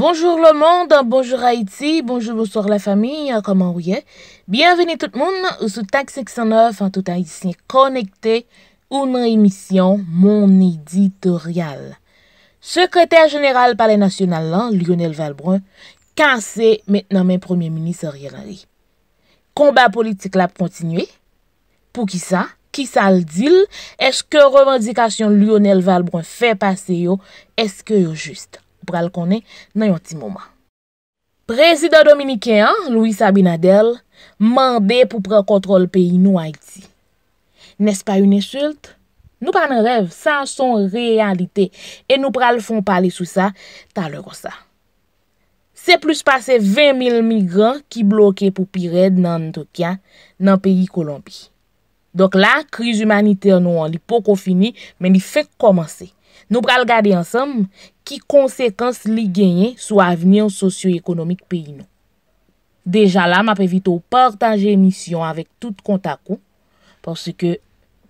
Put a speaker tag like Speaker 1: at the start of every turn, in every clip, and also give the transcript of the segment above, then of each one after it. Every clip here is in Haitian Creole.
Speaker 1: Bonjour le monde, bonjour Haïti, bonjour, bonsoir la famille, koman wye? Bienveni tout moun, ou sou Tak 609, an tout Haïtien, konekte ou nan emisyon Mon Editorial. Sekreter General Parle National lan, Lionel Valbrun, kase metnan men Premier Ministre Yerari. Komba politik lap kontinue? Pou ki sa? Ki sa l'dil? Eche ke revendikasyon Lionel Valbrun fe pase yo? Eche ke yo juste? pral konen nan yon ti mouman. Prezident Dominikien, Louis Sabinadel, mande pou pran kontrol peyi nou Haiti. Nes pa yon esult? Nou pranen rev, san son realite, e nou pral fon pale sou sa, talero sa. Se plus pase 20.000 migran ki bloke pou pi red nan Ntokya, nan peyi Kolombi. Dok la, kriz humanite nou an li poko fini, men li fek komanse. Nou pral gade ansam ki konsekans li genye sou avinyon sosyo-ekonomik pe ino. Deja la, ma pe vito partaje emisyon avik tout kontakou, porsi ke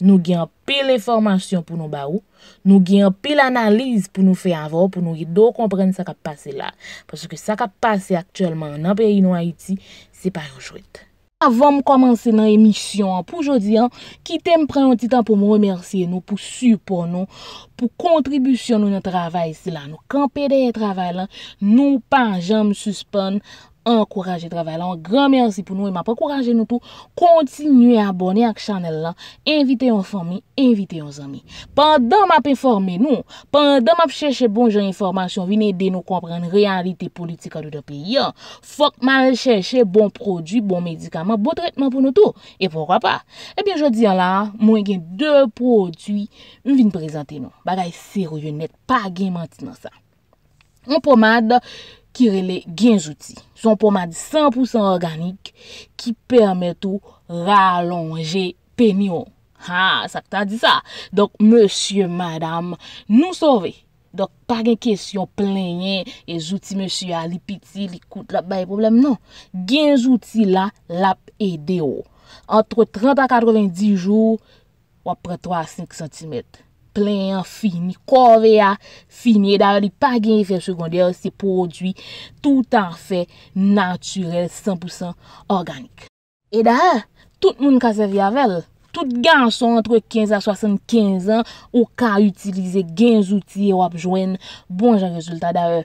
Speaker 1: nou gen pè l'informasyon pou nou ba ou, nou gen pè l'analize pou nou fe avon pou nou yi do komprenne sa ka pase la. Porsi ke sa ka pase aktuellement nan pe ino Haiti, se pa yo chwete. Avonm komanse nan emisyon, pou jodi an, ki te m pre yon titan pou m remerseye nou, pou supo nou, pou kontribusyon nou nan travay sila nou. Kan pede yon travay lan, nou pan jan m suspon, Enkouraje travay lan, gran mersi pou nou E m ap akouraje nou tou Kontinye abone ak chanel lan Invite yon fami, invite yon zami Pandan m ap informe nou Pandan m ap chèche bon jen informasyon Vinè de nou kompren realite politika Dou do pe yon Fok m al chèche bon prodjou, bon medikaman Bon tretman pou nou tou E pou wap pa Ebyen jodi yon lan, mwen gen dè prodjou Vinè prezante nou Bagay serou yon net, pa gen manti nan sa M pou m ade kirele genjouti. Son pouman di 100% organik ki permet ou ralonge penyon. Ha, sak ta di sa. Donk, monsye, madame, nou sove. Donk, pa gen kesyon, plenye, e jouti monsye a li piti, li koute, la baye problem, non. Genjouti la, lap e deyo. Entre 30 a 90 jou, wapre 3-5 cm. plen, fini, kovea, ah, fini, eda li pa gen efek sekonde yo se podwi tout an fe naturel, 100% organik. Edaha, tout moun ka se vi avel, tout gen son entre 15 a 75 an, ou ka utilize gen zouti yo ap jwen, bon jan rezultat da yo.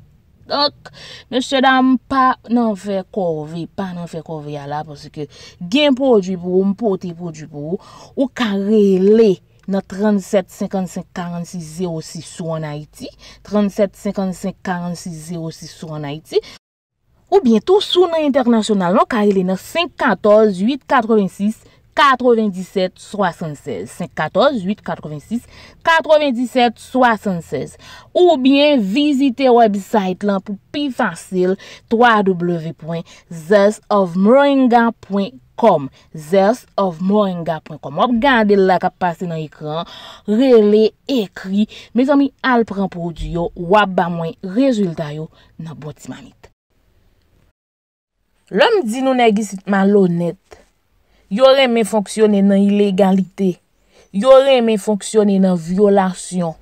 Speaker 1: Ok, mèche dam, pa nan fè korve, pa nan fè korve ya la, pòsè ke gen pò djibou, mpote pò djibou, ou karele nan 37-55-46-06 sou anayti, 37-55-46-06 sou anayti, ou bientò sou nan internasyonal nan karele nan 5-14-8-86-86, 9776 514-886 9776 Ou bien, visite website lan pou pi fasil www.theastofmoringa.com theastofmoringa.com Op gande la ka pase nan ekran rele, ekri me zomi al pran pou diyo wap ba mwen rezulta yo nan botima nit Lom di nou negisit man lonet Yorè mè fonksyonè nan ilegalite, yorè mè fonksyonè nan vyolasyon.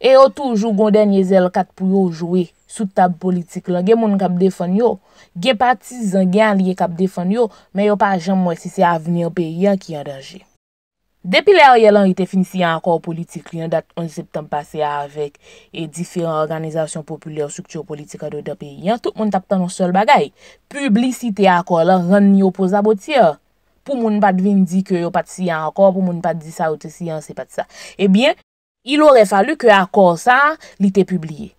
Speaker 1: E yo toujou gondè nye zèl kak pou yo jowe sou tab politik lan. Gen moun kap defan yo, gen patizan gen liye kap defan yo, mè yo pa jèm mwen si se avenir pe yon ki yon danje. Depi lè yon yon lan yote finisi yon akor politik, yon dat 11 septem pasè avèk e diferan organizasyon populè, souktyo politik adou da pe yon, tout moun tap tan nou sol bagay. Publicite akor lan, ren yo pou zaboti yon. pou moun pat vin di ke yo pat siyan akor, pou moun pat di sa ou te siyan, se pat sa. Ebyen, il orè falu ke akor sa li te publiye.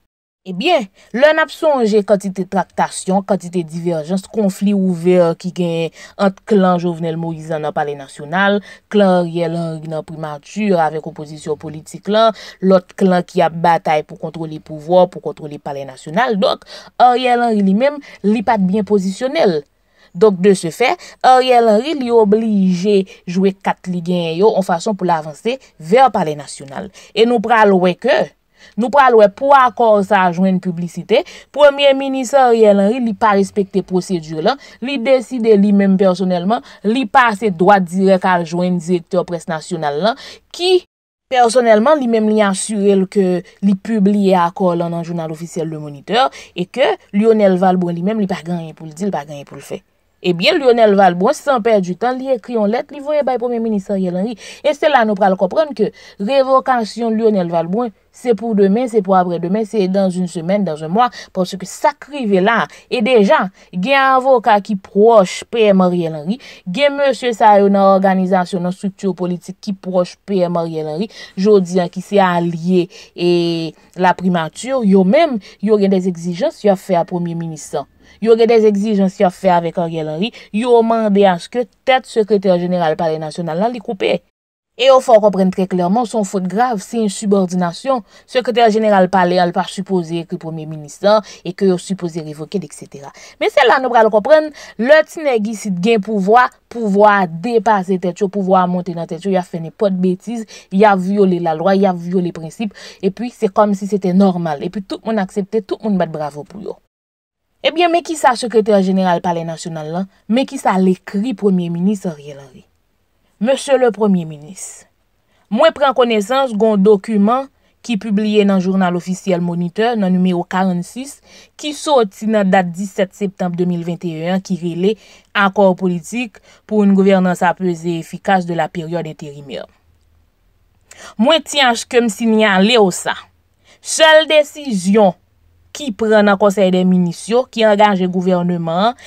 Speaker 1: Ebyen, lè nap sonje kantite traktasyon, kantite diverjans, konflik ouver ki gen ant klan jovenel Moïse nan pale nasyonal, klan Riel Henry nan primatur avèk oposisyon politik lan, lot klan ki ap batay pou kontroli pouvo, pou kontroli pale nasyonal. Dok, Riel Henry li men, li pat bin posisyonel. Donk de se fe, Ariel Henry li oblije jwe kat li gen yo an fason pou la avanse ver pa le nasyonal. E nou pralwe ke, nou pralwe pou akor sa jwen publicite, Premier Ministre Ariel Henry li pa respekte prosedur lan, li deside li men personelman, li pa se doa direk al jwen direktor pres nasyonal lan, ki personelman li men li asyre lke li publie akor lan an jounal ofisyel le moniteur e ke Lionel Valbon li men li pa genye pou ldi, li pa genye pou lfe. Ebyen eh Lionel Valbon se san perdi tan li ekriyon let li voye bay premier ministran Yelenri E se la nou pral kopren ke revokasyon Lionel Valbon se pou demen se pou apre demen se dan zun semen dan zun mwa Pon se ke sakri ve la e deja gen avoka ki proj PM Yelenri Gen monsye sa yo nan organizasyon nan strukturo politik ki proj PM Yelenri Jodi an ki se a liye e la primatur yo menm yo gen dez exijans yo fe a premier ministran Yo ge dez exijensyon si yo fè avèk oryèl anri, yo mandè aske tèt sekreter jeneral pale nasyonal nan li koupè. E yo fè an komprenn trè klerman, son fote grav, se yon subordinasyon. Sekreter jeneral pale, al pa suposè ki pwemè minister, e ki yo suposè revokèd, etc. Men se lan nou pral komprenn, le ti negi sit gen pouvoi, pouvoi a depase tèt yo, pouvoi a monte nan tèt yo, ya fè ne pot bètiz, ya viole la loy, ya viole prinsip, e pi cè kom si cè tè normal. E pi tout moun akseptè, tout moun bat bravo pou yo. Ebyen, eh mwen ki sa sekreter general pale nasyonal lan, mwen ki sa l'ekri premier minis a rielari. Mwen se le premier minis, mwen pren konesans gon dokumen ki publie nan jurnal ofisiel moniteur nan numero 46 ki soti nan dat 17 septembre 2021 ki rele ankor politik pou un governan sa apese efikas de la peryode terimir. Mwen tiansh kem sinyan le osa. Sel desijyon. ki pren nan konsey de minisyon, ki enganje gouvernement,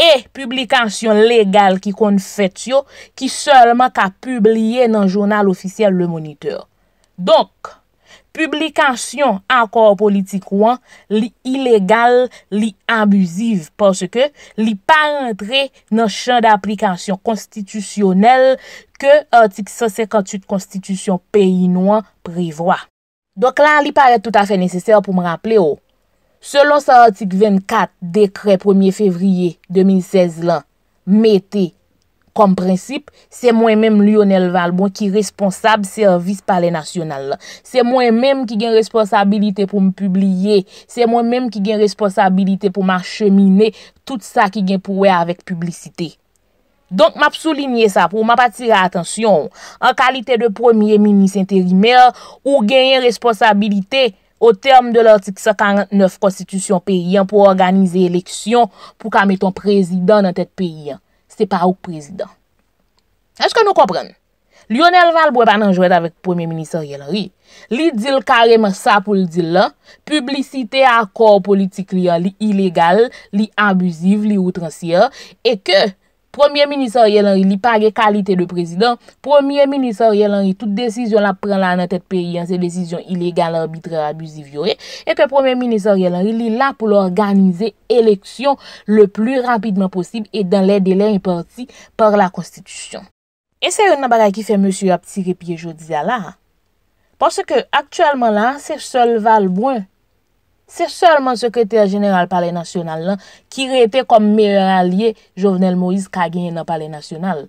Speaker 1: e publikasyon legal ki kon fetyo, ki selman ka publiye nan jounal ofisyel le moniteur. Donk, publikasyon ankor politikouan li ilegal, li ambuziv, parce ke li pa rentre nan chan da aplikasyon konstitusyonel ke artik 158 konstitusyon peyinouan privwa. Donk lan li pare tout afe neseser pou m raple yo. Selon sa artik 24, dekret 1er fevriye 2016 la, mette kom prinsip, se mwen menm Lionel Valbon ki responsab servis pale nasyonal la. Se mwen menm ki gen responsabilite pou m'publiye, se mwen menm ki gen responsabilite pou m'achemine, tout sa ki gen pouwe avèk publisite. Donk map souline sa pou map atire atensyon, an kalite de 1er mini-senterime ou genye responsabilite, Ou term de l'artik sa 49 konstitusyon peyyan pou organize eleksyon pou ka meton prezidant nan tèt peyyan. Se pa ouk prezidant. Eske nou kompren? Lionel Valboe pan anjouet avèk pwemye minister yel ori. Li dil kareman sa pou li dil la, publicite akor politik li a, li ilegal, li abusiv, li outran si a, e ke... Premier Ministre Yelenri li page kalite de prezident. Premier Ministre Yelenri, toute desisyon la pren la nan tet peyi an se desisyon ilegal arbitre abuzi vyo e. Epe Premier Ministre Yelenri li la pou l'organize eleksyon le plu rapidman posib e dan le dele importi par la konstitusyon. E se yon nabara ki fe Monsi yo ap ti repye jodi ya la? Pase ke aktualman la se sol val mwen. Se selman sekreter general pale nasyonal lan ki rete kom meyer alye Jovenel Moïse kagenye nan pale nasyonal.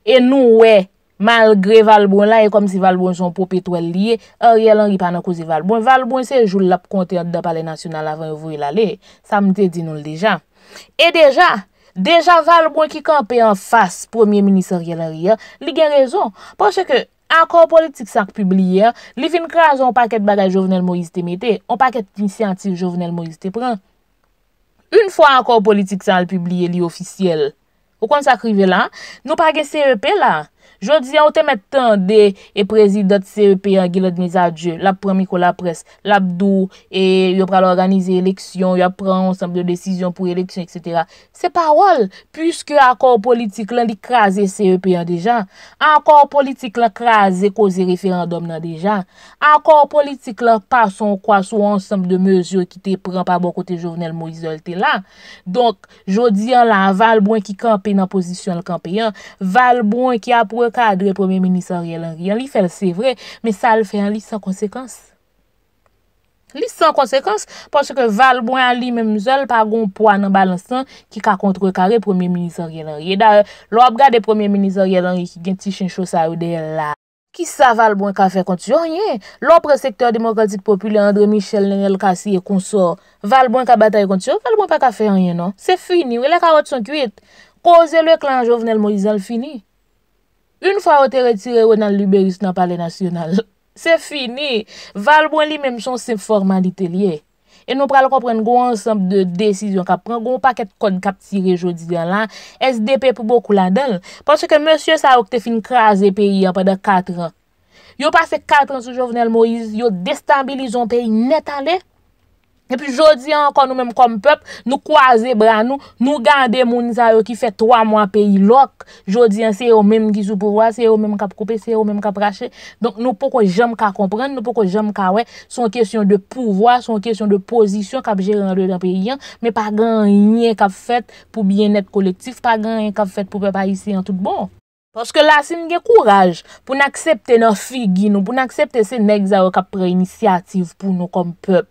Speaker 1: E nou we, malgre Valbon la, e kom si Valbon son pop etoel liye, a rye lan ripan an kouzi Valbon. Valbon se joulap konti an da pale nasyonal avan evo il ale. Sa mte di nou l dejan. E dejan, dejan Valbon ki kampe an fas premier minister yel a rye, li gen rezon. Poche ke... An kon politik san k publiye, li fin kras on paket bagaj Jovenel Moïse te mette, on paket ni siyantir Jovenel Moïse te pren. Un fwa an kon politik san k publiye li ofisyel, ou kon sa krive la, nou paket CEP la, Jodi, an ou te met e tan e de e prezidat CEP an gilad nizadje, lap pran mikou la pres, lap dou, e yo pran l'organize eleksyon, yo pran ansam de desisyon pou eleksyon, et cetera. Se pa wol, pwiske akor politik lan li krasen CEP an dejan, akor politik lan krasen koze referandom nan dejan, akor politik lan pason kwa sou ansam de mezyon ki te pran pa bon kote jounel mou izol te lan. Donk, jodi an lan val bon ki kampen an pozisyon l kampen an, val bon ki apwen ka adre Premier Ministre Yelenri. An li fel, se vre, men sa al fe an li san konsekans. Li san konsekans, pwoske val bon an li menm zol pa goun po an an balansan ki ka kontre kare Premier Ministre Yelenri. E da, lop gade Premier Ministre Yelenri ki gen tiche n chosa ou de yel la. Ki sa val bon ka fe konti? An ye, lop re sektor demokratik popule andre Michel Nenel Kassi e konsor. Val bon ka batay konti? Val bon pa ka fe an ye, non? Se fini, wè la karot son kuit. Koze lè klan jovnel Moizel fini. Un fwa ou te retire ou nan l'Uberis nan pale nasyonal. Se fini, val bon li menm son se forman di telye. E nou pral kompren goun ansemp de desisyon kapren, goun paket kon kap tire jodi dyan lan, es depè pou bokou la del. Ponsè ke monsye sa okte fin kraze peyi apade 4 an. Yo pase 4 an sou Jovenel Moïse, yo destabilizon peyi net alek. E pi jodi an kon nou menm kom pep, nou kwaze bran nou, nou gande mouni zaro ki fe 3 mwa pe ilok. Jodi an se yo menm gizou pouwa, se yo menm kap koupe, se yo menm kap rache. Donk nou poko jem ka kompren, nou poko jem ka we, son kesyon de pouwa, son kesyon de pozisyon kap jere an do da pe yon. Me pa gran yon kap fet pou bien et kolektif, pa gran yon kap fet pou pe pa yisi an tout bon. Poske la sin gen kouraj pou nan aksepte nan figi nou, pou nan aksepte se nek zaro kap pre iniciativ pou nou kom pep.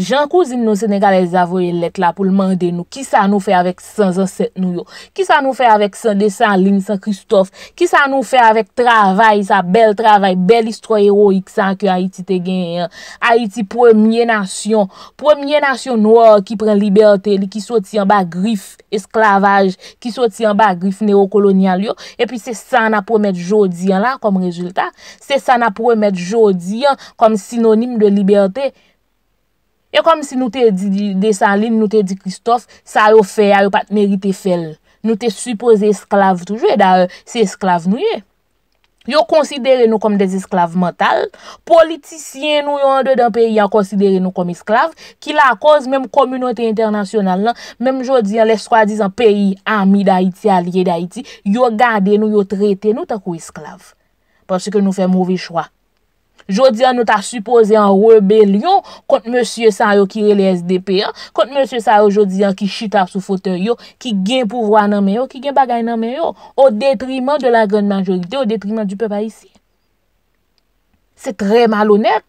Speaker 1: jan kouzine nou Senegalèl zavoye let la pou l'mande nou, ki sa nou fe avèk san zanset nou yo, ki sa nou fe avèk san desan Lin, san Christophe, ki sa nou fe avèk travay, sa bel travay, bel istro heroik san ki Haiti te gen, Haiti pwemye nasyon, pwemye nasyon noua ki pren liberte, li ki sotiyan ba grif esklavaj, ki sotiyan ba grif neokolonial yo, e pi se sa na pwemèd jodiyan la kom rezultat, se sa na pwemèd jodiyan kom sinonim de liberte, E kom si nou te di desan lin nou te di Kristof, sa yo fe a yo pat merite fel. Nou te supose esklave toujwe da se esklave nou ye. Yo konsidere nou kom des esklave mental, politisyen nou yon de dan peyi a konsidere nou kom esklave, ki la koz menm komunote internasyonal lan, menm jodi an leskwa dizan peyi, ami da iti, alye da iti, yo gade nou, yo trete nou takou esklave. Pas se ke nou fe mouvi chwa. Jodi an nou ta supose an rebelyon kont monsie sa yo ki re le SDP an, kont monsie sa yo jodi an ki chita sou fote yo, ki gen pouvoan nan men yo, ki gen bagay nan men yo, o detriman de la grand manjolite, o detriman du pepa isi. Se tre malonek,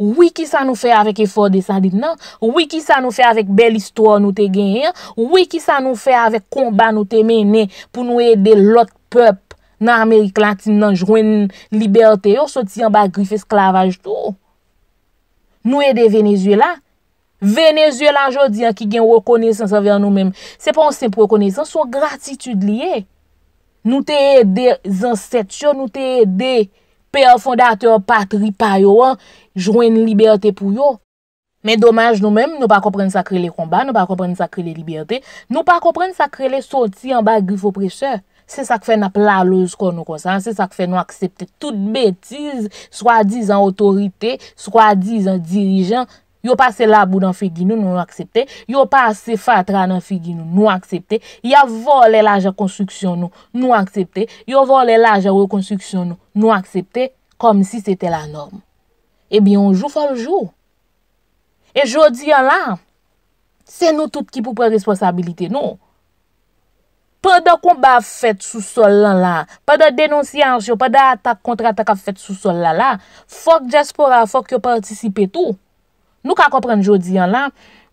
Speaker 1: wiki sa nou fe avèk efor de san non? dit nan, wiki sa nou fe avèk bel istwa nou te gen yon, wiki sa nou fe avèk komban nou te mene pou nou ede lot pep, nan Amerik Latine nan jwen libertè yo, soti yon bagrif esklavaj do. Nou e de Venezuela. Venezuela jodi an ki gen rekonesan sa ver nou menm. Se pon sen prekonesan, son gratitud li e. Nou te e de zanset yo, nou te e de per fondateur patri payo an, jwen libertè pou yo. Men domaj nou menm, nou pa kompren sakre le komba, nou pa kompren sakre le libertè, nou pa kompren sakre le soti yon bagrif opresè. Se sa ke fe na plaloz kon nou konsan, se sa ke fe nou aksepte tout betiz, swa diz an otorite, swa diz an dirijan, yo pase labou nan figi nou nou aksepte, yo pase fatra nan figi nou nou aksepte, yo vo le laje konstruksyon nou nou aksepte, yo vo le laje rekonstruksyon nou nou aksepte, kom si se te la norme. Ebi, eh yon jou fol jou. E jodi yon lan, se nou tout ki pou pre responsabilite nou, pa da konbaf fèt sou sol lan la, pa da denonsyansyon, pa da kontratak fèt sou sol lan la, fòk jaspoural, fòk yo partisipè tou. Nou ka komprenn jodi lan la,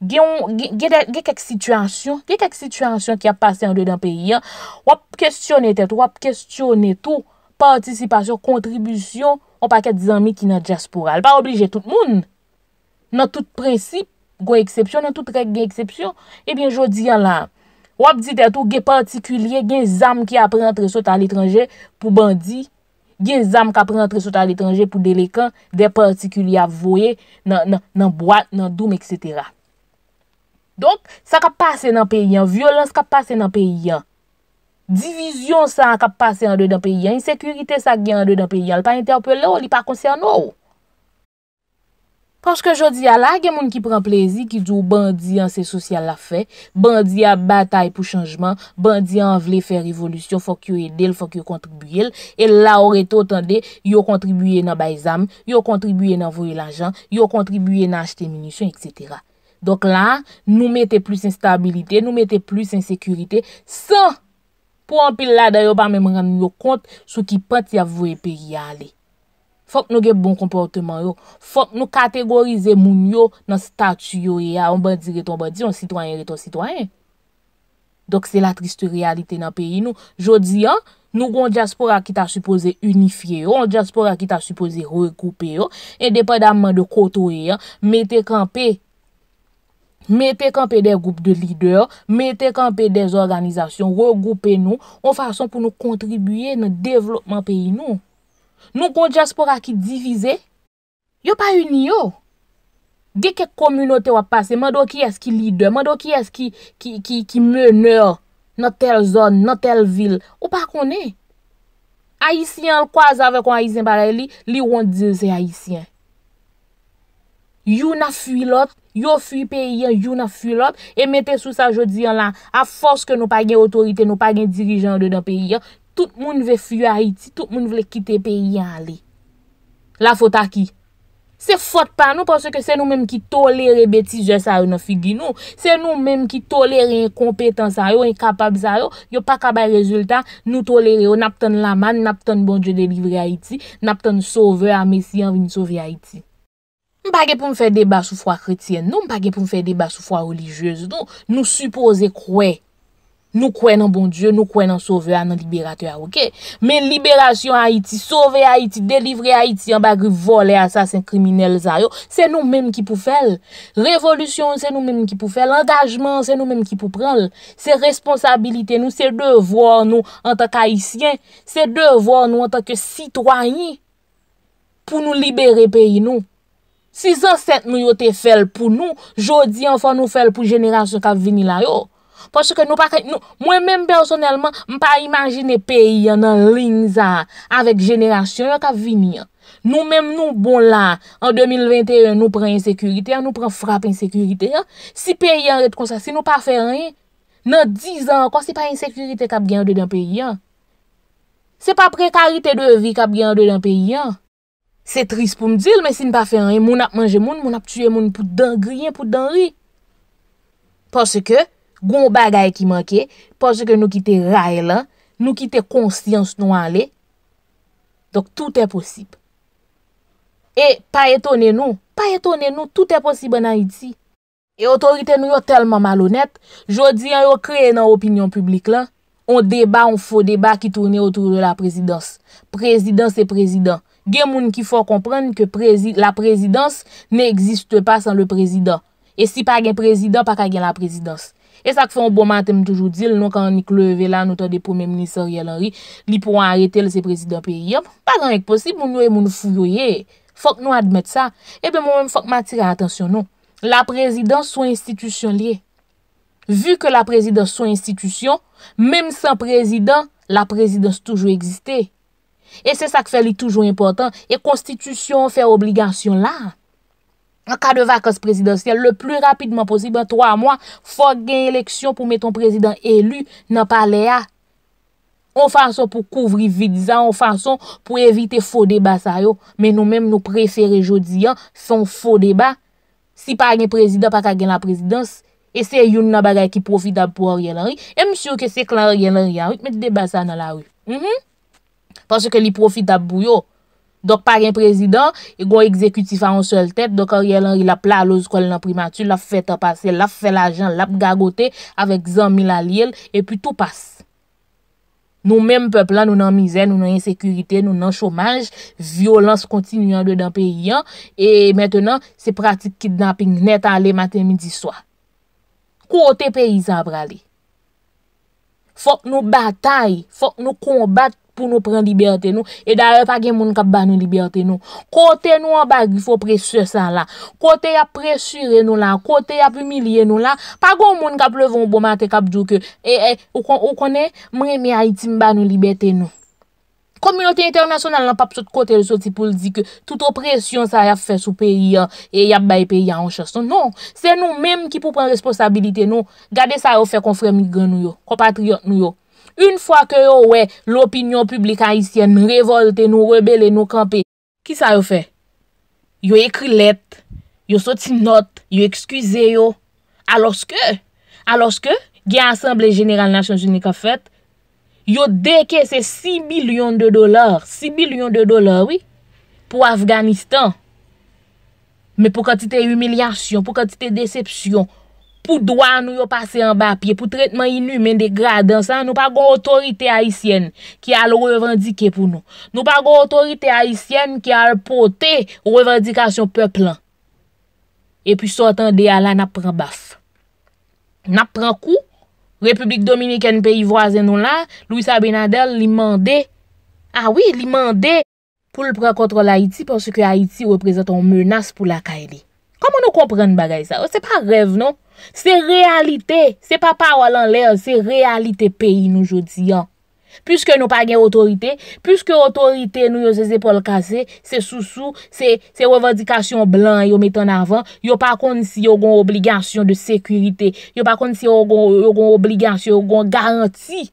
Speaker 1: ge kek situasyon, ge kek situasyon ki ap pase an do dan peyi, wap kestyonè tèt, wap kestyonè tou, partisipasyon, kontribisyon, on pa kèd zanmi ki nan jaspoural. Pa oblije tout moun. Nan tout prensip, nan tout regge eksepsyon, e bin jodi lan la, Wap dit eto, ge partikulye gen zam ki ap rentre sot al etranje pou bandi, gen zam ki ap rentre sot al etranje pou delekan, de partikulye avoye nan boat, nan doum, etc. Donk, sa ka pase nan peyan, violans ka pase nan peyan, divizyon sa ka pase an de dan peyan, yi sekurite sa gen an de dan peyan, l pa interpele ou, li pa konsey an ou. Porske jodi a la, gen moun ki pran plezi ki djou bandi an se sosyal la fe, bandi an batay pou chanjman, bandi an vle fe revolusyon, fok yo edel, fok yo kontribuyel. El la or eto tande, yo kontribuyen nan bayzam, yo kontribuyen nan voye l'anjan, yo kontribuyen nan achete minisyon, etc. Dok la, nou mette plus instabilite, nou mette plus insekurite, san pou an pil la dayo pa menmran yo kont sou ki pati avoye pe yale. Fok nou gen bon komportman yo. Fok nou kategorize moun yo nan statuyo yo ya. E on ba di reto, on ba di, on sitwanyen reto sitwanyen. Dok se la triste realite nan peyi nou. Jodi yo, nou kon diaspora ki ta suppose unifiye yo. On diaspora ki ta suppose regroupe yo. E depa damman de koto yo e yo. Mete kampe. Mete kampe de goup de lider. Mete kampe de zorganizasyon. On regroupe nou. On fason pou nou kontribuye nan devlopman peyi nou. Nou kon diaspora ki divize, yo pa uni yo. De kek komunote wap pase, man do ki eski lider, man do ki eski meneur nan tel zon, nan tel vil, ou pa konen. Haitien l kwa zave kon Haitien baray li, li won diye se Haitien. You na fwi lot, you fwi peyi, you na fwi lot, e mette sou sa jodi an lan, a fos ke nou pa gen otorite, nou pa gen dirijan de dan peyi an, tout moun ve fuy a Iti, tout moun ve kite pe yi an li. La fote a ki? Se fote pa nou, porsè ke se nou mèm ki tolere betije sa yo nan figi nou. Se nou mèm ki tolere yon kompeten sa yo, yon kapab sa yo, yon pa kaba rezultat, nou tolere yo, nap ton laman, nap ton bonje de livri a Iti, nap ton soveur a mesi an vini sovi a Iti. Mpa ge pou mfe deba soufwa kritien nou, mpa ge pou mfe deba soufwa religyez nou, nou suppose kwey. Nou kwen nan bon Diyo, nou kwen nan sove an nan liberatoya, ok? Men liberasyon Haiti, sove Haiti, delivre Haiti, an bagri vole asasen kriminelle zayyo, se nou menm ki pou fel. Revolution se nou menm ki pou fel, engajman se nou menm ki pou prel. Se responsabilite nou, se devor nou an tak Haitien, se devor nou an tak sitwanyi pou nou libere peyi nou. Si zan sent nou yote fel pou nou, jodi an fa nou fel pou jenerasyon ka vini layo. Mwen mèm personelman mpa imagine peyi nan linza Avèk jenèrasyon yon kap vini Nou mèm nou bon la An 2021 nou pran insèkürite Nou pran frap insèkürite Si peyi anret kon sa si nou pa fè an Nan 10 an kon si pa insèkürite kap gyan de dan peyi Se pa prekarite de vi kap gyan de dan peyi Se tris pou mdil men si nou pa fè an Moun ap manje moun, moun ap tue moun Pout dan gri, pout dan ri Pòsè ke Gon bagay ki manke, poche ke nou kite ray lan, nou kite konsyans nou anle. Dok tout e posib. E, pa etone nou, pa etone nou, tout e posib nan iti. E otorite nou yo telman malonet, jodi yo kreye nan opinyon publik lan, on deba, on fo deba ki tourne otou de la prezidans. Prezidans e prezidans. Gen moun ki fò kompran ke prezidans, la prezidans ne egziste pa san le prezidans. E si pa gen prezidans, pa ka gen la prezidans. E sa k fè ou bon matèm toujou di l nou kan ni kleve la nou ta depou mè mnisè riyè l ori, li pou an arete l se prezident pe yop. Pa gen ek posib moun nou e moun fougoye, fòk nou admèt sa. E bè moun moun fòk matire atensyon nou. La prezident sou institusyon liye. Vu ke la prezident sou institusyon, mèm san prezident, la prezident toujou egzite. E se sa k fè li toujou important, e konstitusyon fè obligasyon la. An ka de vakans prezidansyel, le plu rapidman posib, an 3 mwan, fò gen eleksyon pou met ton prezidans elu nan pa le a. On fason pou kouvri vizan, on fason pou evite fò deba sa yo. Men nou menm nou prefere jodi an, son fò deba. Si pa gen prezidans, pa ka gen la prezidans, e se yon nan bagay ki profidab pou or yon ori. E msou ke se klan ori yon ori, met deba sa nan la ori. Mm-hmm. Paswè ke li profidab pou yo. Dok paryen prezident, e gwa ekzekutifa an sol tèt, dok an riyel anri la pla lo skol nan primatu, la fèt a pase, la fèt la jan, la p gagote avèk zan mila liel, epi tout pase. Nou mèm pèpla nou nan mizè, nou nan yon sekurite, nou nan chomaj, violans kontinuyan de dan peyi an, e mètènan se pratik ki dna ping net an le matè midi swa. Kou ote peyi zan prale? Fok nou batay, fok nou konbat, pou nou pren liberté nou, e daye pa gen moun kap ba nou liberté nou. Kote nou an bagi, fò presyè sa la. Kote yap presyè nou la, kote yap humiliè nou la, pa gò moun kap levon, bomante kap djouke, e, e, ou konen, mreme a itim ba nou liberté nou. Komunote internasyonal nan pap sot kote, lè sotipol di ke, tout opresyon sa yap fè sou peri ya, e yap bay peri ya an chaston. Non, se nou menm ki pou pren responsabilité nou, gade sa yo fè konfren migren nou yo, konpatriot nou yo. Un fwa ke yo wè l'opinyon publik Haitien, nou revolte, nou rebele, nou kampe, ki sa yo fè? Yo ekri let, yo soti not, yo ekskuze yo. Alorske, alorske, gen Assemble General Nations Unique a fèt, yo deke se 6 milyon de dolar, 6 milyon de dolar, wè, pou Afganistan. Mè pou kanti te umilyasyon, pou kanti te decepsyon. pou doan nou yo pase an bapye, pou tretman inu men de gradansan, nou pa gon otorite Haitien ki al revandike pou nou. Nou pa gon otorite Haitien ki al pote revandikasyon peplan. E pi sotan de ala nap pran baf. Nap pran kou? Republik Dominik en pe yi vwazen nou la, Louisa Benadel li mande, a ah wii, li mande pou l prekontrol Haiti porsi ki Haiti weprezenton menas pou la kaide. Koman nou komprenn bagay sa? Ou se pa rev nou? Se realite, se pa pa walan lè, se realite peyi nou jodi an. Piske nou pa gen otorite, piske otorite nou yo se zepol kase, se sousou, se revadikasyon blan yo metan avan, yo pa kon si yo gon obligasyon de sekurite, yo pa kon si yo gon obligasyon, yo gon garanti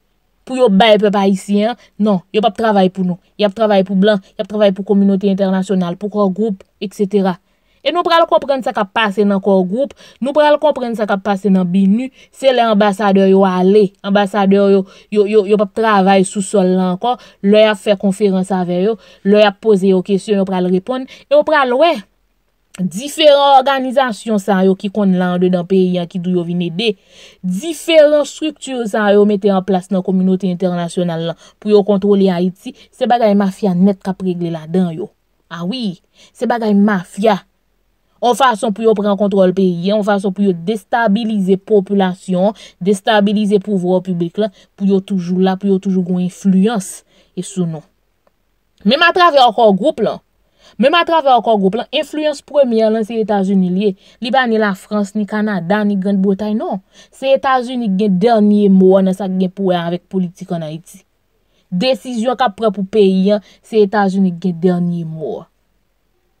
Speaker 1: pou yo bay pe pa isi an. Non, yo pa pou travay pou nou, yo pou travay pou blan, yo pou travay pou kominote internasyonal, pou kon group, etc., E nou pral kompren se kap pase nan kor group Nou pral kompren se kap pase nan binu Se le ambasadeur yo ale Ambasadeur yo, yo pap travay sou sol lankan Loya fè konferans avè yo Loya pose yo kesyon, yo pral repon Yo pral we Diferan organizasyon san yo Ki kon lande dan peyi an ki do yo vine de Diferan struktur san yo Mete an plas nan kominoti internasyonal lan Pou yo kontrole Haiti Se bagay mafya net kap regle la den yo Awi, ah se bagay mafya Ou fason pou yo pren kontrol peyi, ou fason pou yo destabilize populasyon, destabilize pouvor ou publik lan, pou yo toujou la, pou yo toujou gwen influyans e sou nou. Mèm a travè akor goup lan, mèm a travè akor goup lan, influyans premier lan se Etat-Unis liye, Liban ni la Frans, ni Kanada, ni Grande-Bretagne nou, se Etat-Unis gen derniye mou an sa gen pouè anvek politik an Haiti. Desisyon ka pren pou peyi an, se Etat-Unis gen derniye mou an.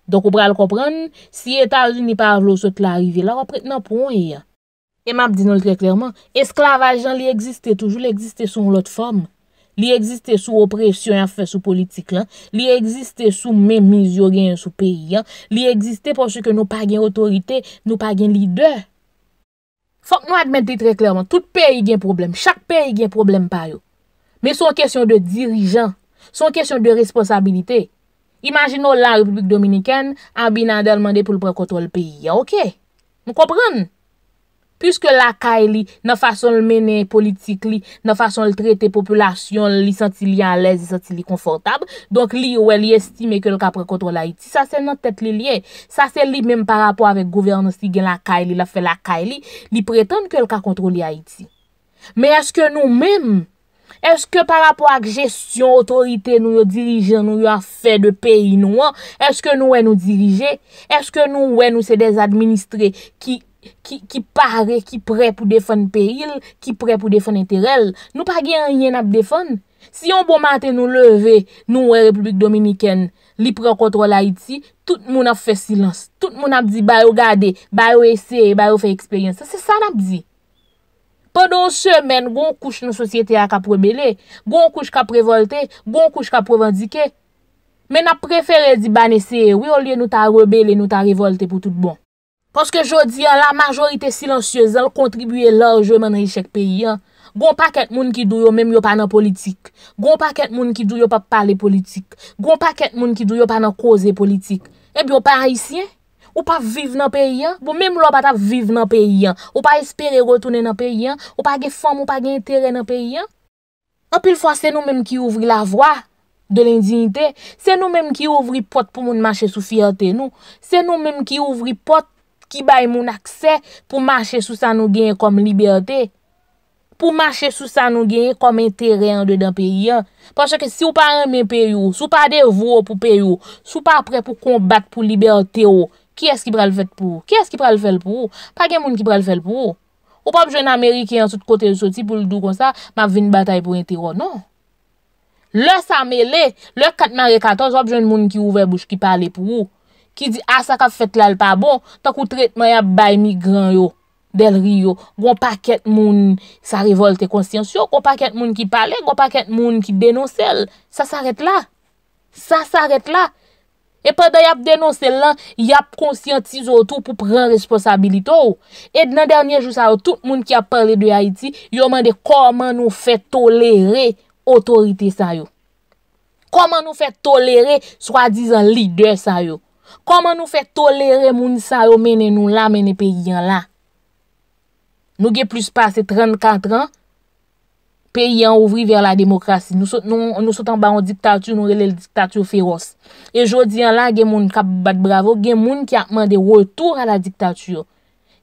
Speaker 1: Donk ou pral kompran, si etazouni pavlou sot l'arive, lor prit nan pou yon. E map dinon lè trè klèrman, esklavajan lè egziste toujou lè egziste sou lòt fòm. Lè egziste sou opresyon yon fè sou politik lan, lè egziste sou mèmizyon yon sou pey yon, lè egziste pou chè nou pa gen otorite, nou pa gen lide. Fòk nou admènte trè klèrman, tout pey yon gen problem, chak pey yon gen problem pa yo. Mè son kèsyon de dirijan, son kèsyon de responsabilite. Imagin nou la Republik Dominikèn an binan de alman de pou l prekontrol peyi ya, ok? Nou kompran? Piske lakay li nan fason l menen politik li, nan fason l trete populasyon, li santi li anlez, li santi li konfortab, donk li oue li estime ke lka prekontrol Haiti, sa se nan tet li liye. Sa se li mèm parapo avèk gouverne si gen lakay li la fe lakay li, li pretende ke lka kontroli Haiti. Mè eske nou mèm? Eske pa rapor ak gestyon, otorite nou yo dirije, nou yo afe de peyi nou an, eske nou we nou dirije, eske nou we nou se dezadministre ki pare, ki pre pou defon peyi, ki pre pou defon eterel, nou pa gen ryen ap defon? Si yon bon maten nou leve nou we Republik Dominiken, li pre kontrol Haiti, tout moun ap fe silans, tout moun ap di ba yo gade, ba yo ese, ba yo fe eksperyense, se sa nap di? Rodon semen, goun kouch nou sosyete a ka prebele, goun kouch ka prevolte, goun kouch ka prevandike. Men ap preferè di ban eseye, wè ou liye nou ta rebele, nou ta revolte pou tout bon. Ponske jodi, la majorite silansyeze al kontribuye lor jèmè nan rechèk peyi. Goun pa ket moun ki dou yo mèm yo pa nan politik, goun pa ket moun ki dou yo pa pale politik, goun pa ket moun ki dou yo pa nan koze politik, ebyon eh pa haisyen. Ou pa vive nan peyi an? Bo mèm lò pat ap vive nan peyi an? Ou pa espere rotounen nan peyi an? Ou pa ge fòm ou pa ge interè nan peyi an? Anpil fò se nou mèm ki ouvri la vwa de l'indignite. Se nou mèm ki ouvri pot pou moun manche sou fiyate nou. Se nou mèm ki ouvri pot ki bay moun akse pou manche sou sa nou genye kom liberte. Pou manche sou sa nou genye kom interè an de dan peyi an. Pòche ke si ou pa remen peyi ou, si ou pa devou ou pou peyi ou, si ou pa apre pou konbate pou liberte ou, Ki es ki pral fèt pou ou? Ki es ki pral fèt pou ou? Pa gen moun ki pral fèt pou ou? Ou pa objè yon Amerike yon soute kote yon soti pou l'dou kon sa, ma vè yon batay pou yon tirot, non? Le sa me le, le kat mare katoz, objè yon moun ki ouve bouche ki pale pou ou? Ki di, a ah, sa ka fèt lal pa bon, tak ou tret maya bay mi gran yo, delri yo, goun pa ket moun sa revolte konsyansyo, goun pa ket moun ki pale, goun pa ket moun ki denosel, sa saret la, sa saret la, E pa da yap denonse lan, yap konsyantize ou tou pou pren responsabilite ou. Et nan dernyen jou sa yo, tout moun ki ap parle de Haiti, yo mande koman nou fe tolere otorite sa yo. Koman nou fe tolere swa dizan lider sa yo. Koman nou fe tolere moun sa yo mene nou la mene pe yon la. Nou ge plus pase 34 an. Pey yon ouvri ver la demokrasi. Nou sot an ba yon diktatou, nou rele yon diktatou feroz. E jodi an lan gen moun kap bat bravo, gen moun ki akman de wotour a la diktatou.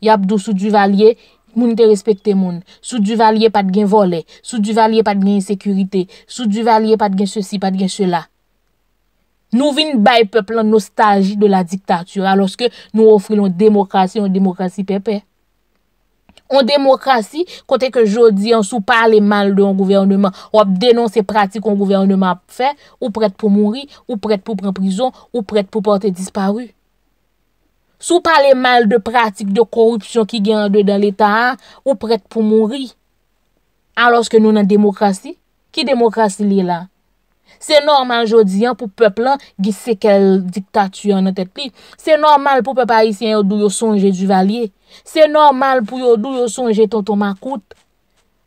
Speaker 1: Yapdou sou duvalye, moun te respekte moun. Sou duvalye pat gen vole, sou duvalye pat gen sekurite, sou duvalye pat gen se si, pat gen se la. Nou vin bay peplan nostalji de la diktatou aloske nou ofri yon demokrasi, yon demokrasi pepe. On demokrasi kote ke jodi an sou pa le mal de an gouvernement. Wap denon se pratik an gouvernement fe, ou prete pou mouri, ou prete pou pren prizon, ou prete pou porte disparu. Sou pa le mal de pratik de korupsyon ki gen an de dan l'Etat an, ou prete pou mouri. An loske nou nan demokrasi, ki demokrasi li la? Se normal jodi an pou pepl an gise kel diktatuy an nan tet li. Se normal pou pe parisyen yo do yo sonje du valye. Se normal pou yo do yo sonje ton ton makout.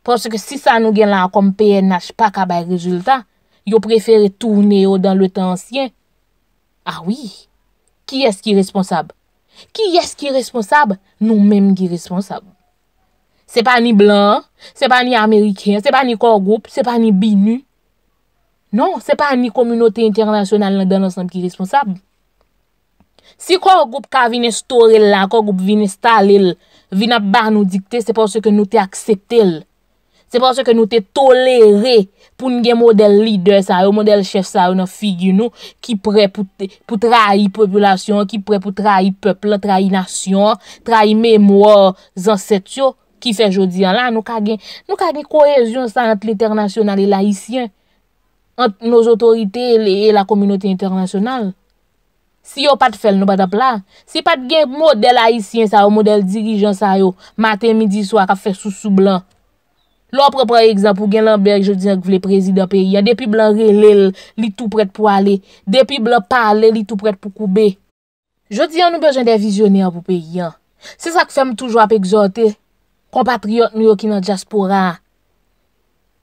Speaker 1: Pwoske si sa nou gen lan kom PNH pa kabay rezultat, yo preferi toune yo dan le tan syen. Awi, ki es ki responsab? Ki es ki responsab nou menm ki responsab? Se pa ni blan, se pa ni ameriken, se pa ni kor group, se pa ni binu. Non, se pa ni komunote internasyonal nan dan ansan ki responsab. Si kon group ka vine storel la, kon group vine stalil, vine ap bar nou dikte, se por se ke nou te akseptel. Se por se ke nou te tolere pou nge model lider sa yo, model chef sa yo nan figi nou, ki pre pou trahi populasyon, ki pre pou trahi pepl, trahi nasyon, trahi memwa, zansetyo, ki fe jodi an la. Nou ka gen koezyon sa nan tle internasyonal e laisyen. ante nou otorite e la kominote internasyonal. Si yo pat fel nou bada pla, si pat gen model haisyen sa yo, model dirijan sa yo, maten midi swa ka fe sou sou blan. Lò pre pre egzan pou gen lan bel je diyan ki vle prezida pe yon. Depi blan re lèl, li tout pret pou ale. Depi blan pa ale, li tout pret pou koube. Je diyan nou bejen de vizyoner pou pe yon. Se sa ki fem toujwa pe egzote. Kompatriot nou yo ki nan jaspora.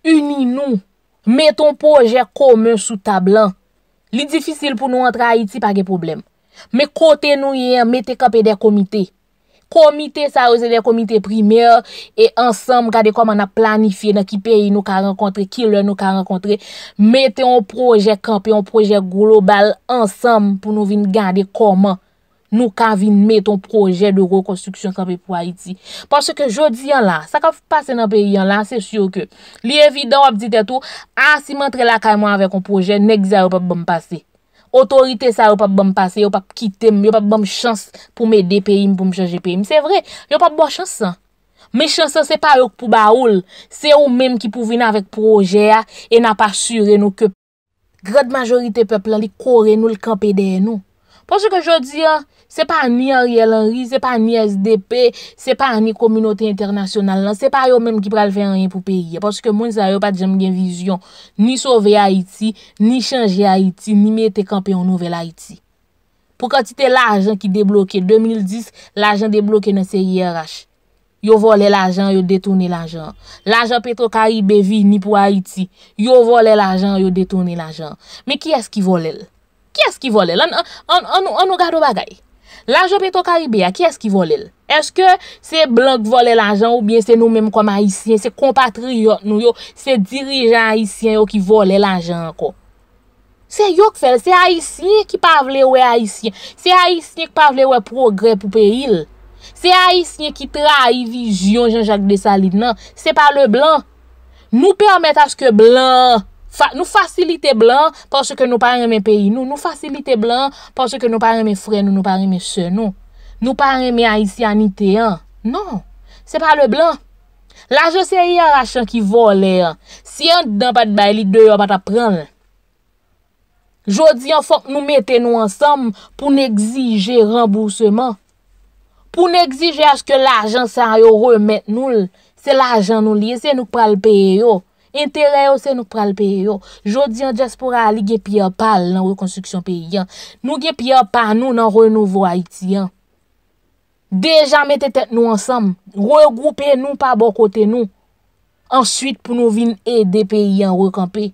Speaker 1: Uni nou. Meton proje koman sou tablan. Li difisil pou nou antre Haiti pa ge problem. Me kote nou yon, meten kapè de komite. Komite sa yo se de komite primer e ansam gade koman na planifi nan ki peyi nou ka renkontre, ki lè nou ka renkontre. Meten yon proje kapè, yon proje global ansam pou nou vin gade koman. Nou kan vinme ton proje de rekonstruksyon Kampi pou Haiti Paske jodi yon la, sa kap passe nan peri yon la Se syo ke, li evidon wap dit eto Asi ah, mantre la kayman avek On proje, nek za yo pap bom pase Otorite sa yo pap bom pase Yo pap kitem, yo pap bom chans Pou mede peri, pou m chanje peri Se vre, yo pap bo chans Me chansan se pa yon pou baoul Se yon menm ki pou vin avek proje E na pa sure nou ke Grad majorite peplan li kore nou Kampi den nou Paske jodi yon Se pa ni Ariel Henry, se pa ni SDP, se pa ni Komunote Internasyonal lan. Se pa yo menm ki pral fe anyen pou peye. Paske moun sa yo pat jem gen vizyon. Ni sove Haiti, ni chanje Haiti, ni me te kampe yon nouvel Haiti. Pou ka ti te la ajan ki debloke 2010, la ajan debloke nan se IRH. Yo vole la ajan, yo detone la ajan. La ajan petro kari bevi ni pou Haiti. Yo vole la ajan, yo detone la ajan. Me ki eski vole l? Ki eski vole l? An nou gado bagay? La jop eto Karibia, ki eski volel? Eske se blan ki volel ajan ou bien se nou menm koman aisyen, se kompatriyon nou yo, se dirijan aisyen yo ki volel ajan ko? Se yok fel, se aisyen ki pa vlewe aisyen, se aisyen ki pa vlewe progre pou peyil. Se aisyen ki trai vijyon Jean-Jacques de Salide nan, se pa le blan. Nou permete aske blan... Nou fasilite blan porsè ke nou pareme peyi nou. Nou fasilite blan porsè ke nou pareme fre nou, nou pareme se nou. Nou pareme a isi anite an. Non, se pa le blan. L'ajen se yi a rachan ki vole an. Si yon dan pa te bay li, deyo pa te pran. Jodi an fok nou mette nou ansam pou n'exige rembouseman. Pou n'exige aske l'ajen se a yo remet nou. Se l'ajen nou li, se nou palpeye yo. Intere yo se nou pral pe yo. Jodi an jespora li gepi an pal nan rekonstruksyon pe yon. Nou gepi an pal nou nan renouveau Haiti yon. Deja mette tet nou ansam. Regroupe nou pa bon kote nou. Answit pou nou vin e de pe yon rekampi.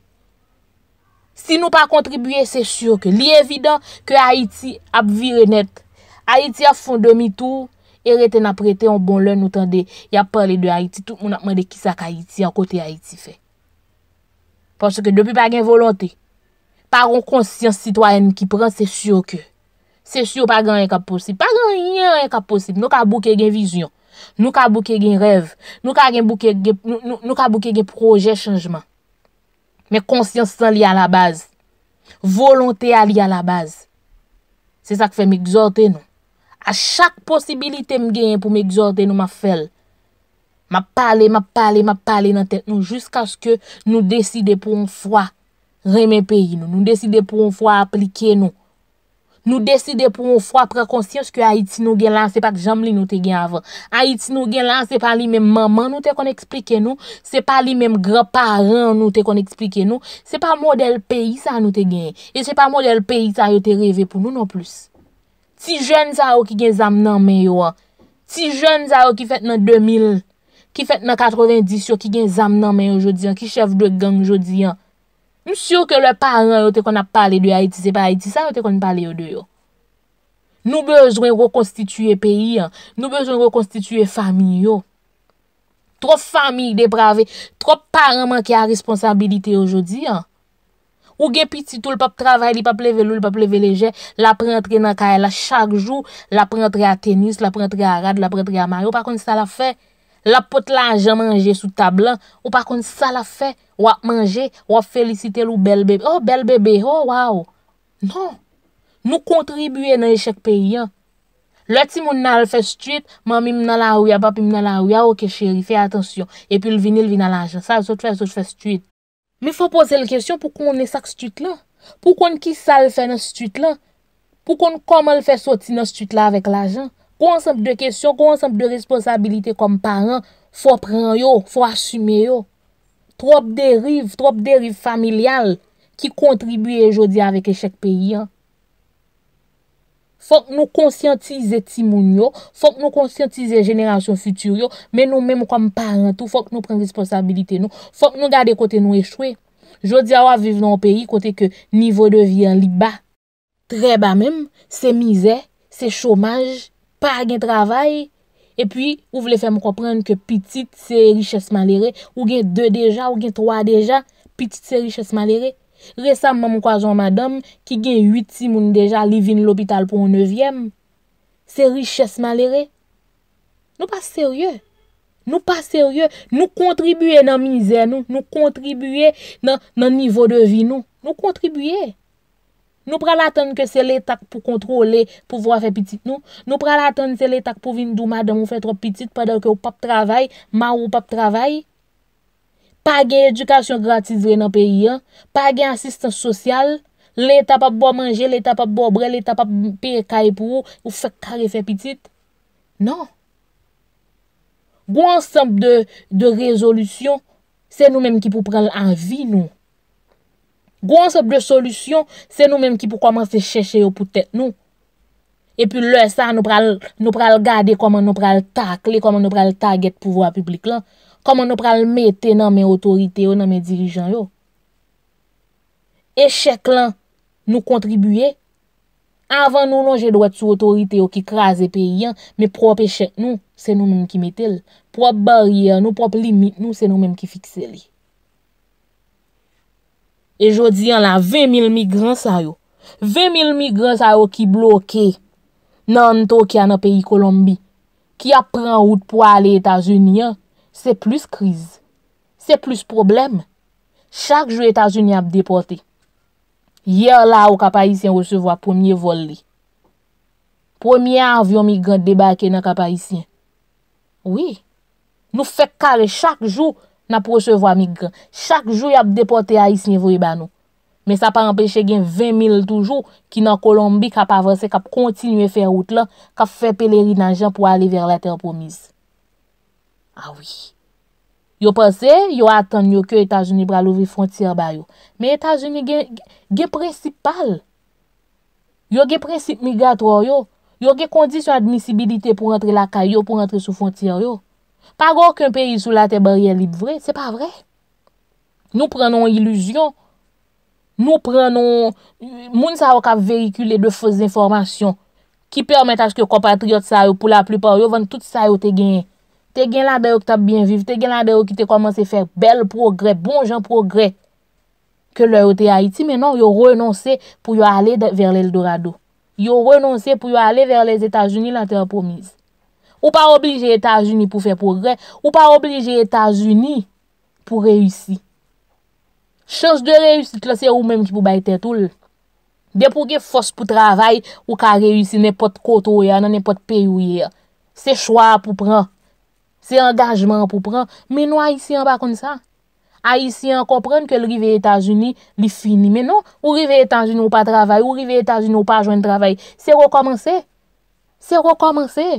Speaker 1: Si nou pa kontribuye se sur ke. Li evidant ke Haiti ap vire net. Haiti a fon demi tou. E reten ap prete yon bon lön nou tende. Ya pale de Haiti. Tout moun ap mwende ki sa ka Haiti an kote Haiti fey. Ponche ke depi pa gen volante, pa ron konsyans sitwoyen ki pren se syo ke. Se syo pa gen yon e ka posib, pa gen yon e ka posib. Nou ka bouke gen vizyon, nou ka bouke gen rev, nou ka bouke gen proje chanjman. Men konsyans san li a la base, volante a li a la base. Se sa ke fe m'exhorte nou. A chak posibilite m'gen pou m'exhorte nou ma fel. Ma pale, ma pale, ma pale nan tel nou Jusk aske nou deside pou an fwa Reme peyi nou Nou deside pou an fwa aplike nou Nou deside pou an fwa pre konsyans Ke Haiti nou gen lan se pa k jamb li nou te gen avan Haiti nou gen lan se pa li mem maman nou te kon eksplike nou Se pa li mem gra paran nou te kon eksplike nou Se pa model peyi sa nou te gen E se pa model peyi sa yo te reve pou nou non plus Ti jen sa yo ki gen zam nan meyo Ti jen sa yo ki fet nan 2000 Ki fèt nan 90 yo, ki gen zam nan men yo jodi yo, ki chef de gang yo jodi yo. Msyo ke le paran yo te kon ap pale de Haiti, se pa Haiti sa yo te kon pale yo de yo. Nou bezwen rekonstituye peyi yo, nou bezwen rekonstituye fami yo. Tro fami deprave, tro paraman ki a responsabilite yo jodi yo. Ou gen piti tou, l pape travay, l pape leve lou, l pape leve leje, la prentre nan kae la chak jou, la prentre a tenis, la prentre a rad, la prentre a mayo, pa kon sa la fè. La pot la ajan manje sou tablan, ou pa kon sa la fe, wap manje, wap felicite lou bel bebe. Oh bel bebe, oh waw. Non, nou kontribuye nan yè chèk peyi an. Le ti moun nan l fè stuit, moun mim nan la ouya, bap mim nan la ouya, ok chéri, fè atensyon. E pi l vini l vina la ajan, sa l sot fè, sot fè stuit. Mi fò pose l kèsyon pou kon ne sak stuit lan? Pou kon ki sa l fè nan stuit lan? Pou kon kon man l fè soti nan stuit lan avèk la ajan? Kou ansemp de kesyon, kou ansemp de responsabilite kom parent, fò pren yo, fò asyme yo. Trop deriv, trop deriv familial ki kontribuye jodi avèk e chèk peyi yo. Fòk nou konsyantize timoun yo, fòk nou konsyantize jenerasyon futuryo, men nou menm kom parent yo, fòk nou pren responsabilite yo, fòk nou gade kote nou echwe. Jodi avèk viven an peyi kote ke nivou devyen li ba. Tre ba menm, se mize, se chomaj, Pa gen travay, e pi ou vle fèm komprende ke pitit se richesman lere, ou gen 2 deja, ou gen 3 deja, pitit se richesman lere. Resanman mwen kwa zon madam ki gen 8 simoun deja li vin l'opital pou 9e, se richesman lere. Nou pa serye, nou pa serye, nou kontribuye nan mizè nou, nou kontribuye nan nivou de vi nou, nou kontribuye. Nou pral atan ke se letak pou kontrole pou vwa fe pitit nou? Nou pral atan se letak pou vin dou madan ou fe trop pitit padal ke ou pap travay, ma ou pap travay? Pagye edukasyon gratis vre nan peyi an? Pagye ansistans sosyal? Leta pap bo manje, leta pap bo bre, leta pap pire kay pou ou fe kare fe pitit? Non! Gwan semp de rezolusyon, se nou menm ki pou pral an vi nou? Gwansop de solusyon, se nou menm ki pou komanse chèche yo pou tèt nou. E pi lè sa, nou pral gade koman nou pral takle, koman nou pral taget pouvo apublik lan. Koman nou pral mette nan men otorite yo, nan men dirijan yo. E chèche lan nou kontribuye, avan nou lonje dwet sou otorite yo ki kras epè yon, me prop e chèche nou, se nou menm ki mette lè. Prop barye, nou prop limite nou, se nou menm ki fikse lè. Ejodi yon la, 20.000 migrans a yo. 20.000 migrans a yo ki bloke nan Tokya nan peyi Kolombi. Ki apren out pou ale Etasunyan, se plus kriz. Se plus problem. Chak jou Etasunyan ap depote. Yer la ou kapayisyen osevo a pounye vol li. Pounye avyon migrans debake nan kapayisyen. Ouye, nou fek kare chak jou... na prochevo a migran. Chak jou yap depote a ismivou i banou. Men sa pa empeshe gen 20 mil toujou ki nan Kolombi kap avanse, kap kontinue fe route la, kap fe peleri nan jan pou ale ver la ter promis. Awi. Ah yo pase, yo atan yo ke Etageni pralouvri fontyer ba yo. Men Etageni gen, gen prensipal. Yo gen prensip migratro yo. Yo gen kondisyon admisibilite pou rentre la kayo, pou rentre sou fontyer yo. Pa gòk yon peyi sou la te barye lip vre, se pa vre. Nou prenon iluzyon, nou prenon, moun sa wak ap veyikule de fos informasyon ki permèt aske kompatriot sa yo pou la plupan, yo van tout sa yo te genye. Te genye la deyo ki tap bienviv, te genye la deyo ki te komanse fè bel progre, bon jan progre ke lò yo te Haiti, menon yo renonsè pou yo ale ver l'Eldorado. Yo renonsè pou yo ale ver les Etats-Unis la te apomise. Ou pa oblige Etas-Uni pou fè pou gre, ou pa oblige Etas-Uni pou reyusi. Chans de reyusi, klasè ou menm ki pou bayte toul. De pou ge fos pou travay, ou ka reyusi, ne pot koto ya, ne pot peyo ya. Se chwa pou pran, se engajman pou pran, men nou Aisyen pa kon sa. Aisyen kompran ke li rive Etas-Uni li fini, men nou ou rive Etas-Uni ou pa travay, ou rive Etas-Uni ou pa jwen travay. Se rekomansè, se rekomansè.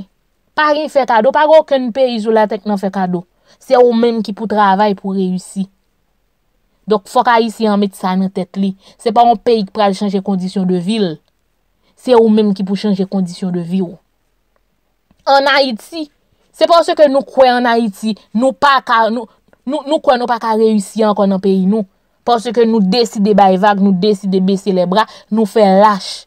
Speaker 1: Pari fe kado, pari ou ken pe izou la tek nan fe kado. Se ou menm ki pou travay pou reyusi. Dok foka yisi yon met sa nan tet li. Se pa ou menm ki pou chanje kondisyon de vil. Se ou menm ki pou chanje kondisyon de vil. An Haiti, se por se ke nou kwen an Haiti, nou kwen nou pa ka reyusi an kon an peyi nou. Por se ke nou deside bay vag, nou deside besi le bra, nou fe lache.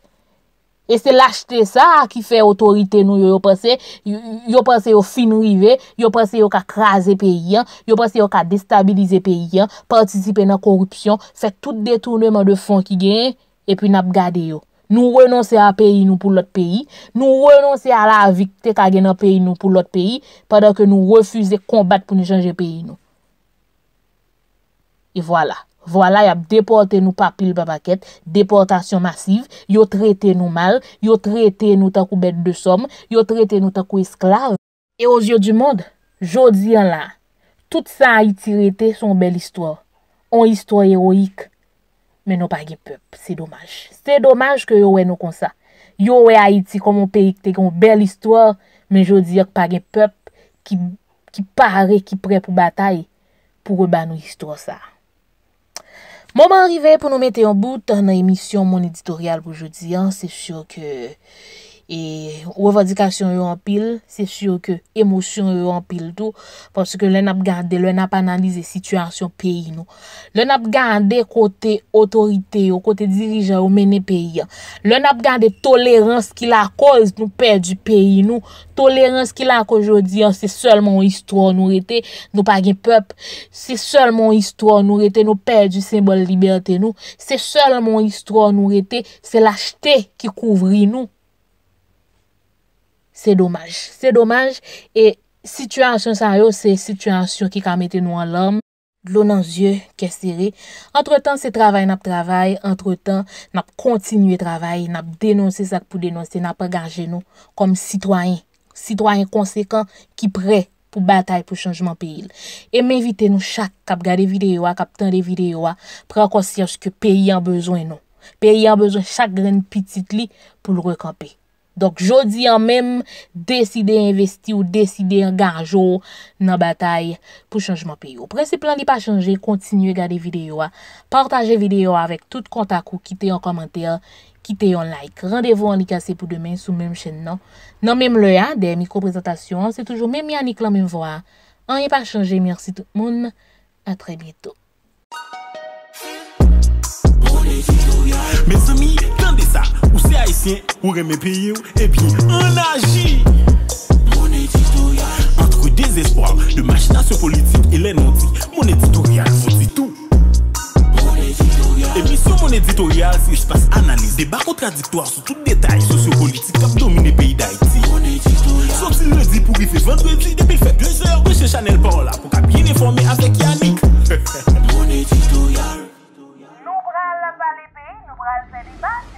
Speaker 1: E se lachete sa ki fe otorite nou yo yo pense, yo pense yo fin rive, yo pense yo ka kraze peyi yan, yo pense yo ka destabilize peyi yan, partisipe nan korupsyon, fet tout detournement de fon ki gen, epi nap gade yo. Nou renonse a peyi nou pou lot peyi, nou renonse a la avikte ka gen a peyi nou pou lot peyi, padan ke nou refuse konbat pou nou jange peyi nou. E vwa la. Voila, yap deporte nou papil babaket, deportasyon masiv, yo trete nou mal, yo trete nou takou bed de som, yo trete nou takou esklav. E ozyo di moun, jodi an la, tout sa Haiti rete son bel istwa, on istwa eroik, men nou page pep, se domaj. Se domaj ke yo we nou konsa. Yo we Haiti komon peyik te kon bel istwa, men jodi ak page pep, ki pare, ki pre pou batay, pou reba nou istwa sa. Mouman rive pou nou mete yon bout tan nan emisyon moun editorial pou jodi an, se fsyo ke... E revadikasyon yo anpil, se syo ke emosyon yo anpil tou. Pwoske lè nap gande, lè nap analize situasyon peyi nou. Lè nap gande kote otorite, kote dirijan ou mene peyi. Lè nap gande tolerans ki la koz nou perdi peyi nou. Tolerans ki la koz jodi an, se sol mon histro nou rete. Nou pagin pep, se sol mon histro nou rete. Nou perdi sembol liberte nou. Se sol mon histro nou rete, se lachte ki kouvri nou. Se domaj, se domaj, e situasyon sa yo, se situasyon ki ka mette nou an lom, glon an zye, ke seri. Entretan se travay nap travay, entretan nap kontinye travay, nap denonsye sak pou denonsye, nap agarje nou kom sitwayen. Sitwayen konsekant ki pre pou batay pou chanjman pe il. E menvite nou chak kap gade videyo a, kap tan de videyo a, pre an konsyans ke pe yon bezoy nou. Pe yon bezoy chak gren pitit li pou l rekanpe. Donk jodi an menm deside investi ou deside enganjou nan batay pou chanjman piyo. Prese plan li pa chanje, kontinye gade videyo a. Portaje videyo a vek tout kontak ou kite yon komantir, kite yon like. Rendez-vous an li kase pou demen sou menm chen nan. Nan menm le a, de mikro prezentasyon, se toujou menm yanik lan menm vwa. An li pa chanje, mersi tout moun. A tre bieto. Ou se haitien, ou reme peye ou E pi, an aji Mon éditorial Patre des espoir, de machinasyon politik Elè non di, mon éditorial Mon di tou Mon éditorial E pi sou mon éditorial, si ou jpas analise De bako tradiktoir, sou tout detay Sosyo politik, kap domine peyi d'Haiti Mon éditorial Sotil le di pou gifes, vendwezi Depi fè plezeur, gweche chanel parola Pou kap yen informe avèk Yannick Mon éditorial Nou bral la balipe, nou bral fèli bati